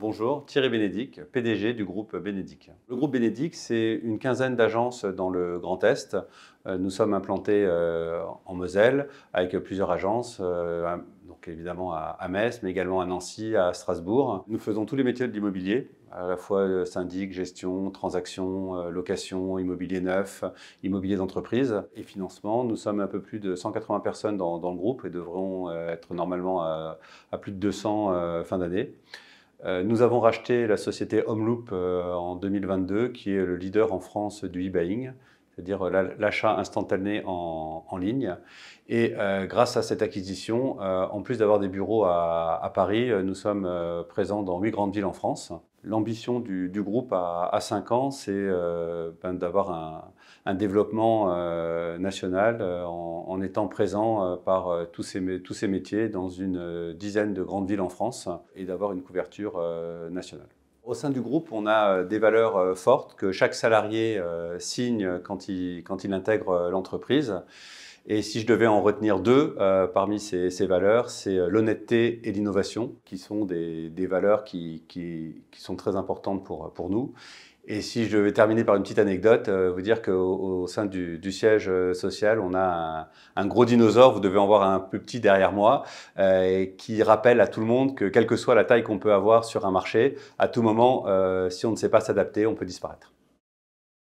Bonjour, Thierry Bénédic, PDG du groupe Bénédic. Le groupe Bénédic, c'est une quinzaine d'agences dans le Grand Est. Euh, nous sommes implantés euh, en Moselle avec plusieurs agences, euh, donc évidemment à Metz, mais également à Nancy, à Strasbourg. Nous faisons tous les métiers de l'immobilier, à la fois syndic, gestion, transaction, location, immobilier neuf, immobilier d'entreprise et financement. Nous sommes un peu plus de 180 personnes dans, le groupe et devrons être normalement à plus de 200 fin d'année. Euh, nous avons racheté la société Homeloop euh, en 2022, qui est le leader en France du e-buying c'est-à-dire euh, l'achat instantané en, ligne. Et euh, grâce à cette acquisition, euh, en plus d'avoir des bureaux à, Paris, nous sommes présents dans huit grandes villes en France. L'ambition du, groupe à, 5 ans, c'est ben, d'avoir un, développement national en, étant présent par tous ces, tous ces métiers dans une dizaine de grandes villes en France et d'avoir une couverture nationale. Au sein du groupe, on a euh, des valeurs euh, fortes que chaque salarié euh, signe quand il, intègre l'entreprise. Et si je devais en retenir deux euh, parmi ces, valeurs, c'est euh, l'honnêteté et l'innovation, qui sont des, valeurs qui, sont très importantes pour, pour nous. Et si je devais terminer par une petite anecdote, euh, vous dire qu'au au sein du, siège social, on a un, gros dinosaure, vous devez en voir un plus petit derrière moi, qui rappelle à tout le monde que quelle que soit la taille qu'on peut avoir sur un marché, à tout moment, si on ne sait pas s'adapter, on peut disparaître.